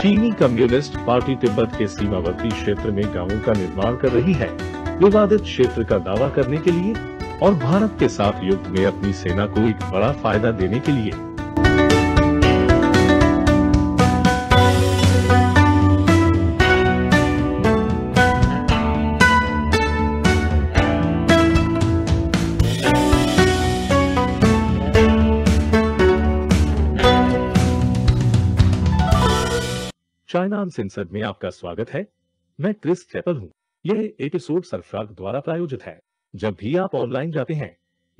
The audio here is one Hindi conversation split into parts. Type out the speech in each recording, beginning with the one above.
चीनी कम्युनिस्ट पार्टी तिब्बत के सीमावर्ती क्षेत्र में गांवों का निर्माण कर रही है विवादित क्षेत्र का दावा करने के लिए और भारत के साथ युद्ध में अपनी सेना को एक बड़ा फायदा देने के लिए चाइना सेंसर में आपका स्वागत है मैं क्रिस चैपल हूँ यह एपिसोड सरफ्राग द्वारा प्रायोजित है जब भी आप ऑनलाइन जाते हैं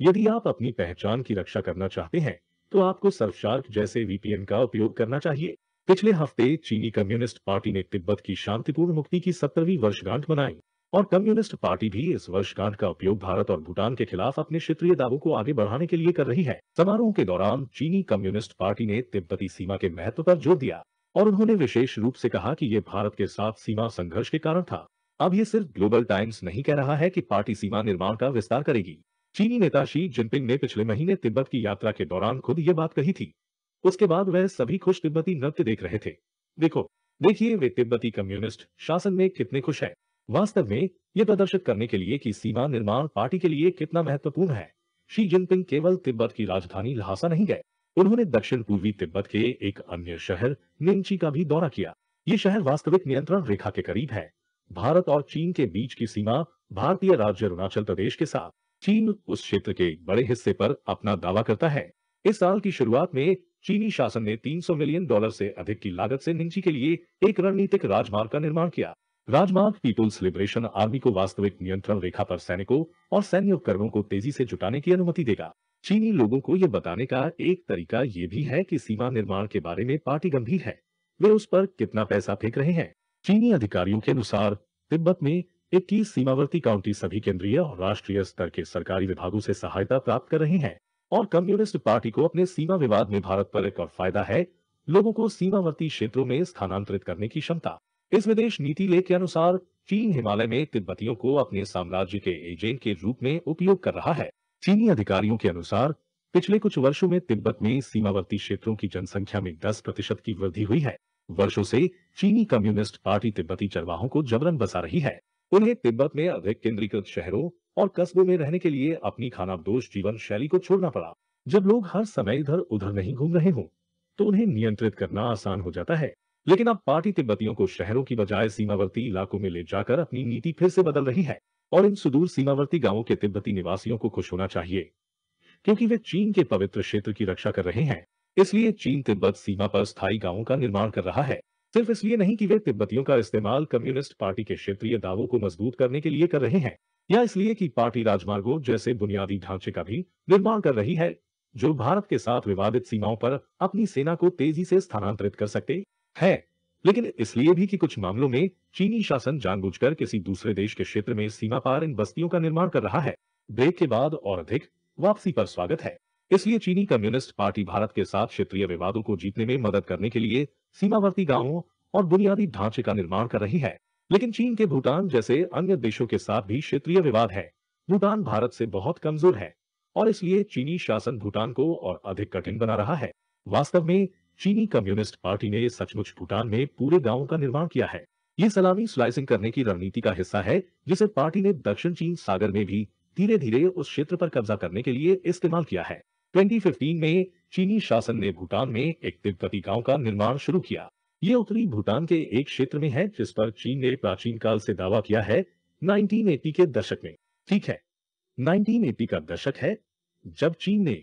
यदि आप अपनी पहचान की रक्षा करना चाहते हैं तो आपको सर्फशार्क जैसे वीपीएन का उपयोग करना चाहिए पिछले हफ्ते चीनी कम्युनिस्ट पार्टी ने तिब्बत की शांतिपूर्ण मुक्ति की सत्तरवीं वर्षगांठ मनाई और कम्युनिस्ट पार्टी भी इस वर्षगांठ का उपयोग भारत और भूटान के खिलाफ अपने क्षेत्रीय दावों को आगे बढ़ाने के लिए कर रही है समारोह के दौरान चीनी कम्युनिस्ट पार्टी ने तिब्बती सीमा के महत्व पर जोर दिया और उन्होंने विशेष रूप से कहा कि ये भारत के साथ सीमा संघर्ष के कारण था अब ये सिर्फ ग्लोबल टाइम्स नहीं कह रहा है कि पार्टी सीमा निर्माण का विस्तार करेगी चीनी नेता शी जिनपिंग ने पिछले महीने तिब्बत की यात्रा के दौरान खुद ये बात कही थी उसके बाद वह सभी खुश तिब्बती नृत्य देख रहे थे देखो देखिए वे तिब्बती कम्युनिस्ट शासन में कितने खुश है वास्तव में ये प्रदर्शित करने के लिए कि सीमा निर्माण पार्टी के लिए कितना महत्वपूर्ण है शी जिनपिंग केवल तिब्बत की राजधानी लहासा नहीं गए उन्होंने दक्षिण पूर्वी तिब्बत के एक अन्य शहर निंची का भी दौरा किया ये शहर वास्तविक नियंत्रण रेखा के करीब है भारत और चीन के बीच की सीमा भारतीय राज्य अरुणाचल प्रदेश के साथ चीन उस क्षेत्र के बड़े हिस्से पर अपना दावा करता है इस साल की शुरुआत में चीनी शासन ने 300 मिलियन डॉलर से अधिक की लागत से निंची के लिए एक रणनीतिक राजमार्ग का निर्माण किया राजमार्ग पीपुल्स लिबरेशन आर्मी को वास्तविक नियंत्रण रेखा पर सैनिकों और सैन्य उपकरणों को तेजी से जुटाने की अनुमति देगा चीनी लोगों को ये बताने का एक तरीका ये भी है कि सीमा निर्माण के बारे में पार्टी गंभीर है वे उस पर कितना पैसा फेंक रहे हैं चीनी अधिकारियों के अनुसार तिब्बत में इक्कीस सीमावर्ती काउंटी सभी केंद्रीय और राष्ट्रीय स्तर के सरकारी विभागों से सहायता प्राप्त कर रहे हैं और कम्युनिस्ट पार्टी को अपने सीमा विवाद में भारत पर एक और फायदा है लोगों को सीमावर्ती क्षेत्रों में स्थानांतरित करने की क्षमता इस विदेश नीति लेख के अनुसार चीन हिमालय में तिब्बतियों को अपने साम्राज्य के एजेंट के रूप में उपयोग कर रहा है चीनी अधिकारियों के अनुसार पिछले कुछ वर्षों में तिब्बत में सीमावर्ती क्षेत्रों की जनसंख्या में 10 प्रतिशत की वृद्धि हुई है वर्षों से चीनी कम्युनिस्ट पार्टी तिब्बती चरवाहों को जबरन बसा रही है उन्हें तिब्बत में अधिक केंद्रीकृत शहरों और कस्बों में रहने के लिए अपनी खानाबदोश जीवन शैली को छोड़ना पड़ा जब लोग हर समय इधर उधर नहीं घूम रहे हों तो उन्हें नियंत्रित करना आसान हो जाता है लेकिन अब पार्टी तिब्बतियों को शहरों की बजाय सीमावर्ती इलाकों में ले जाकर अपनी नीति फिर से बदल रही है और इन सुदूर सीमावर्ती गांवों के तिब्बती निवासियों को खुश होना चाहिए क्योंकि वे चीन के पवित्र क्षेत्र की रक्षा कर रहे हैं इसलिए चीन तिब्बत सीमा पर स्थायी गांवों का निर्माण कर रहा है सिर्फ इसलिए नहीं कि वे तिब्बतियों का इस्तेमाल कम्युनिस्ट पार्टी के क्षेत्रीय दावों को मजबूत करने के लिए कर रहे हैं या इसलिए कि पार्टी राजमार्गों जैसे बुनियादी ढांचे का भी निर्माण कर रही है जो भारत के साथ विवादित सीमाओं पर अपनी सेना को तेजी से स्थानांतरित कर सकते हैं लेकिन इसलिए भी कि कुछ मामलों में चीनी शासन जानबूझकर किसी दूसरे देश के क्षेत्र में सीमा पार इन बस्तियों का निर्माण कर रहा है ब्रेक के बाद और अधिक वापसी पर स्वागत है इसलिए चीनी कम्युनिस्ट पार्टी भारत के साथ क्षेत्रीय विवादों को जीतने में मदद करने के लिए सीमावर्ती गाँवों और बुनियादी ढांचे का निर्माण कर रही है लेकिन चीन के भूटान जैसे अन्य देशों के साथ भी क्षेत्रीय विवाद है भूटान भारत से बहुत कमजोर है और इसलिए चीनी शासन भूटान को और अधिक कठिन बना रहा है वास्तव में चीनी कम्युनिस्ट पार्टी ने सचमुच भूटान में पूरे गाँव का निर्माण किया है ये सलामी स्लाइसिंग करने की रणनीति का हिस्सा है जिसे पार्टी ने दक्षिण चीन सागर में भी धीरे धीरे उस क्षेत्र पर कब्जा करने के लिए इस्तेमाल किया है 2015 में चीनी शासन ने भूटान में एक तिब्बती गांव का निर्माण शुरू किया ये उत्तरी भूटान के एक क्षेत्र में है जिस पर चीन ने प्राचीन काल से दावा किया है 1980 के दशक में ठीक है 1980 का दशक है जब चीन ने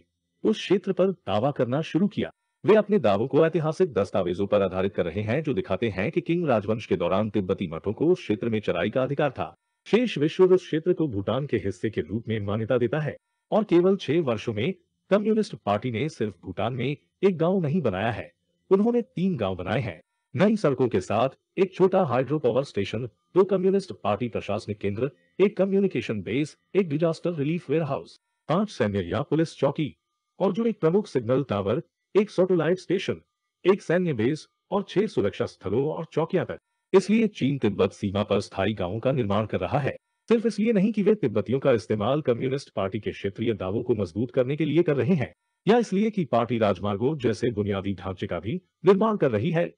उस क्षेत्र पर दावा करना शुरू किया वे अपने दावों को ऐतिहासिक दस्तावेजों पर आधारित कर रहे हैं जो दिखाते हैं कि किंग राजवंश के दौरान तिब्बती मठों को उस क्षेत्र में चराई का अधिकार था शेष विश्व उस क्षेत्र को भूटान के हिस्से के रूप में मान्यता देता है और केवल छह वर्षों में कम्युनिस्ट पार्टी ने सिर्फ भूटान में एक गाँव नहीं बनाया है उन्होंने तीन गाँव बनाए हैं नई सड़कों के साथ एक छोटा हाइड्रो पावर स्टेशन दो कम्युनिस्ट पार्टी प्रशासनिक केंद्र एक कम्युनिकेशन बेस एक डिजास्टर रिलीफ वेयर हाउस पांच सैन्य या पुलिस चौकी और जो एक प्रमुख सिग्नल टावर एक सोटोलाइट स्टेशन एक सैन्य बेस और छह सुरक्षा स्थलों और चौकियां तक इसलिए चीन तिब्बत सीमा पर स्थायी गांवों का निर्माण कर रहा है सिर्फ इसलिए नहीं कि वे तिब्बतियों का इस्तेमाल कम्युनिस्ट पार्टी के क्षेत्रीय दावों को मजबूत करने के लिए कर रहे हैं या इसलिए कि पार्टी राजमार्गों जैसे बुनियादी ढांचे का भी निर्माण कर रही है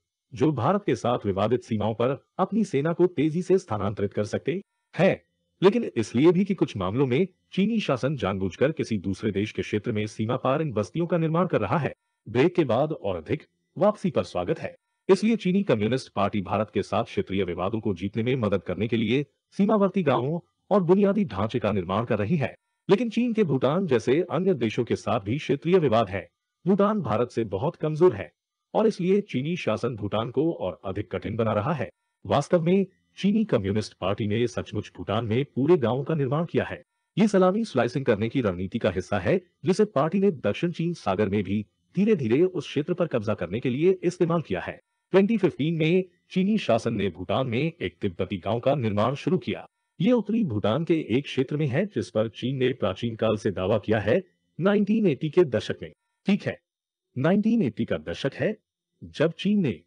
जो भारत के साथ विवादित सीमाओं पर अपनी सेना को तेजी से स्थानांतरित कर सकते हैं लेकिन इसलिए भी कि कुछ मामलों में चीनी शासन जानबूझकर किसी दूसरे देश के क्षेत्र में सीमा पार इन बस्तियों का निर्माण कर रहा है ब्रेक के बाद और अधिक वापसी पर स्वागत है इसलिए चीनी कम्युनिस्ट पार्टी भारत के साथ क्षेत्रीय विवादों को जीतने में मदद करने के लिए सीमावर्ती गांवों और बुनियादी ढांचे का निर्माण कर रही है लेकिन चीन के भूटान जैसे अन्य देशों के साथ भी क्षेत्रीय विवाद है भूटान भारत से बहुत कमजोर है और इसलिए चीनी शासन भूटान को और अधिक कठिन बना रहा है वास्तव में चीनी कम्युनिस्ट पार्टी ने सचमुच भूटान में पूरे गाँव का निर्माण किया है ये सलामी स्लाइसिंग करने की रणनीति का हिस्सा है जिसे पार्टी ने दक्षिण चीन सागर में भी धीरे धीरे उस क्षेत्र पर कब्जा करने के लिए इस्तेमाल किया है 2015 में चीनी शासन ने भूटान में एक तिब्बती गांव का निर्माण शुरू किया ये उत्तरी भूटान के एक क्षेत्र में है जिस पर चीन ने प्राचीन काल से दावा किया है 1980 के दशक में ठीक है 1980 का दशक है जब चीन ने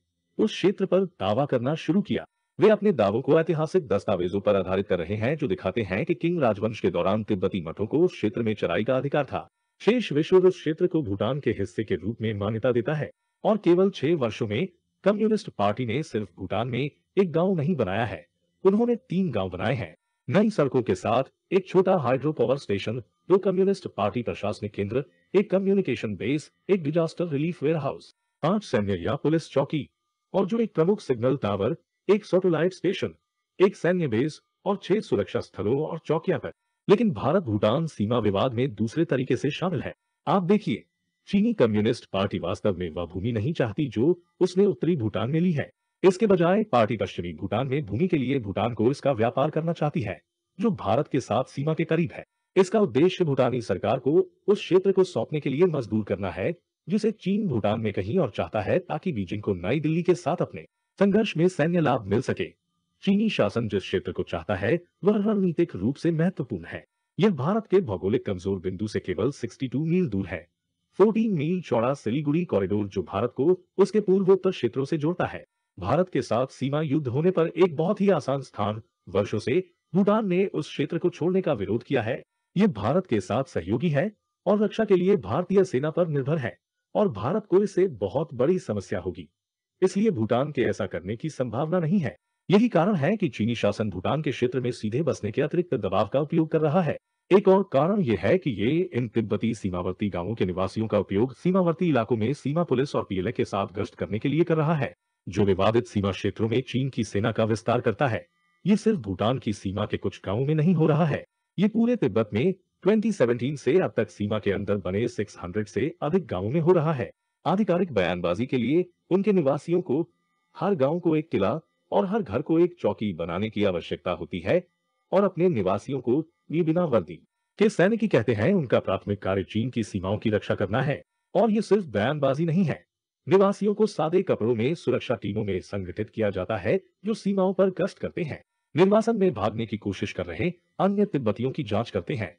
उस क्षेत्र पर दावा करना शुरू किया वे अपने दावों को ऐतिहासिक दस्तावेजों पर आधारित कर रहे हैं जो दिखाते हैं कि किंग राजवंश के दौरान तिब्बती मठों को उस क्षेत्र में चराई का अधिकार था शेष विश्व उस क्षेत्र को भूटान के हिस्से के रूप में मान्यता देता है और केवल छह वर्षों में कम्युनिस्ट पार्टी ने सिर्फ भूटान में एक गांव नहीं बनाया है उन्होंने तीन गांव बनाए हैं नई सड़कों के साथ एक छोटा हाइड्रो पावर स्टेशन दो कम्युनिस्ट पार्टी प्रशासनिक केंद्र एक कम्युनिकेशन बेस एक डिजास्टर रिलीफ वेयर हाउस पांच सैन्य या पुलिस चौकी और जो एक प्रमुख सिग्नल टावर एक सेटेलाइट स्टेशन एक सैन्य बेस और छह सुरक्षा स्थलों और चौकियां पर लेकिन भारत भूटान सीमा विवाद में दूसरे तरीके से शामिल है आप देखिए चीनी कम्युनिस्ट पार्टी वास्तव में वह भूमि नहीं चाहती जो उसने उत्तरी भूटान में ली है इसके बजाय पार्टी पश्चिमी भूटान में भूमि के लिए भूटान को इसका व्यापार करना चाहती है जो भारत के साथ सीमा के करीब है इसका उद्देश्य भूटानी सरकार को उस क्षेत्र को सौंपने के लिए मजबूर करना है जिसे चीन भूटान में कहीं और चाहता है ताकि बीजिंग को नई दिल्ली के साथ अपने संघर्ष में सैन्य लाभ मिल सके चीनी शासन जिस क्षेत्र को चाहता है वह रणनीतिक रूप से महत्वपूर्ण है यह भारत के भौगोलिक कमजोर बिंदु से केवल 62 मील दूर है 14 मील चौड़ा सिलीगुड़ी कॉरिडोर जो भारत को उसके पूर्वोत्तर क्षेत्रों से जोड़ता है भारत के साथ सीमा युद्ध होने पर एक बहुत ही आसान स्थान वर्षों से भूटान ने उस क्षेत्र को छोड़ने का विरोध किया है यह भारत के साथ सहयोगी है और रक्षा के लिए भारतीय सेना पर निर्भर है और भारत को इससे बहुत बड़ी समस्या होगी इसलिए भूटान के ऐसा करने की संभावना नहीं है यही कारण है कि चीनी शासन भूटान के क्षेत्र में सीधे बसने के अतिरिक्त दबाव का उपयोग कर रहा है एक और कारण यह है कि ये इन तिब्बती सीमावर्ती गांवों के निवासियों का उपयोग सीमावर्ती इलाकों में सीमा पुलिस और पीएलए के साथ गश्त करने के लिए कर रहा है जो विवादित सीमा क्षेत्रों में चीन की सेना का विस्तार करता है ये सिर्फ भूटान की सीमा के कुछ गाँव में नहीं हो रहा है ये पूरे तिब्बत में ट्वेंटी से अब तक सीमा के अंदर बने सिक्स से अधिक गाँव में हो रहा है आधिकारिक बयानबाजी के लिए उनके निवासियों को हर गाँव को एक किला और हर घर को एक चौकी बनाने की आवश्यकता होती है और अपने निवासियों को ये बिना वर्दी के सैनिकी कहते हैं उनका प्राथमिक कार्य चीन की सीमाओं की रक्षा करना है और ये सिर्फ बयानबाजी नहीं है निवासियों को सादे कपड़ों में सुरक्षा टीमों में संगठित किया जाता है जो सीमाओं पर गश्त करते हैं निर्वासन में भागने की कोशिश कर रहे अन्य तिब्बतियों की जांच करते हैं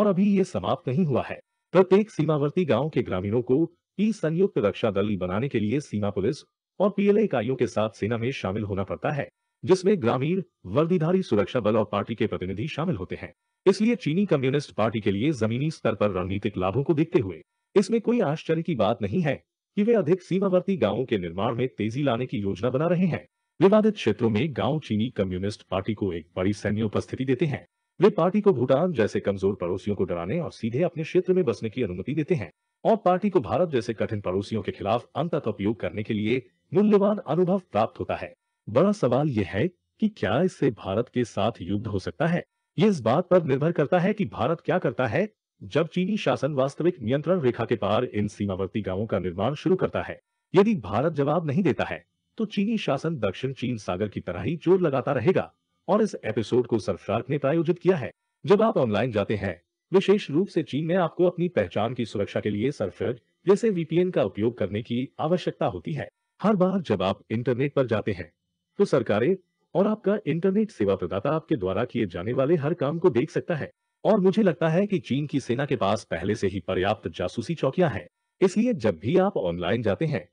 और अभी ये समाप्त नहीं हुआ है प्रत्येक सीमावर्ती गांव के ग्रामीणों को ई संयुक्त रक्षा दल बनाने के लिए सीमा पुलिस और पीएलए इकाइयों के साथ सेना में शामिल होना पड़ता है जिसमें ग्रामीण वर्दीधारी सुरक्षा बल और पार्टी के प्रतिनिधि शामिल होते हैं इसलिए चीनी कम्युनिस्ट पार्टी के लिए जमीनी स्तर पर रणनीतिक लाभों को देखते हुए इसमें कोई आश्चर्य की बात नहीं है कि वे अधिक सीमावर्ती गांवों के निर्माण में तेजी लाने की योजना बना रहे हैं विवादित क्षेत्रों में गांव चीनी कम्युनिस्ट पार्टी को एक बड़ी सैन्य उपस्थिति देते हैं वे पार्टी को भूटान जैसे कमजोर पड़ोसियों को डराने और सीधे अपने क्षेत्र में बसने की अनुमति देते हैं और पार्टी को भारत जैसे कठिन पड़ोसियों के खिलाफ अंत उपयोग करने के लिए मूल्यवान अनुभव प्राप्त होता है बड़ा सवाल यह है कि क्या इससे भारत के साथ युद्ध हो सकता है ये इस बात पर निर्भर करता है कि भारत क्या करता है जब चीनी शासन वास्तविक नियंत्रण रेखा के पार इन सीमावर्ती गांवों का निर्माण शुरू करता है यदि भारत जवाब नहीं देता है तो चीनी शासन दक्षिण चीन सागर की तरह ही जोर लगाता रहेगा और इस एपिसोड को सर्फशार्क ने प्रायोजित किया है जब आप ऑनलाइन जाते हैं विशेष रूप से चीन में आपको अपनी पहचान की सुरक्षा के लिए सर्फशार्क जैसे वीपीएन का उपयोग करने की आवश्यकता होती है हर बार जब आप इंटरनेट पर जाते हैं तो सरकारें और आपका इंटरनेट सेवा प्रदाता आपके द्वारा किए जाने वाले हर काम को देख सकता है और मुझे लगता है कि चीन की सेना के पास पहले से ही पर्याप्त जासूसी चौकियां हैं इसलिए जब भी आप ऑनलाइन जाते हैं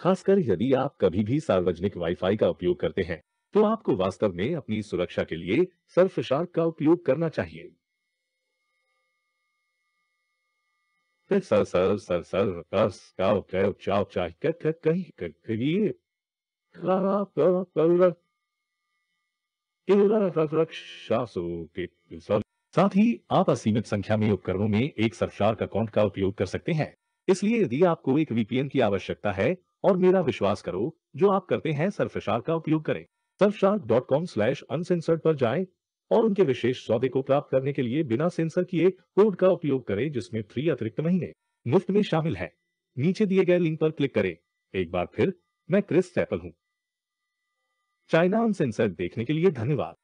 खासकर यदि आप कभी भी सार्वजनिक वाईफाई का उपयोग करते हैं तो आपको वास्तव में अपनी सुरक्षा के लिए सर्फ शार्क का उपयोग करना चाहिए साथ ही आप असीमित संख्या में उपकरणों में एक सरशार्क अकाउंट का उपयोग कर सकते हैं इसलिए यदि आपको एक वीपीएन की आवश्यकता है और मेरा विश्वास करो जो आप करते हैं सर्फशार का उपयोग करें Surfshark dot com slash uncensored पर जाएं और उनके विशेष सौदे को प्राप्त करने के लिए बिना सेंसर किए कोड का उपयोग करें जिसमें फ्री अतिरिक्त महीने मुफ्त में शामिल है नीचे दिए गए लिंक पर क्लिक करें एक बार फिर मैं क्रिस सैपल हूँ चाइना ऑन सेंसर देखने के लिए धन्यवाद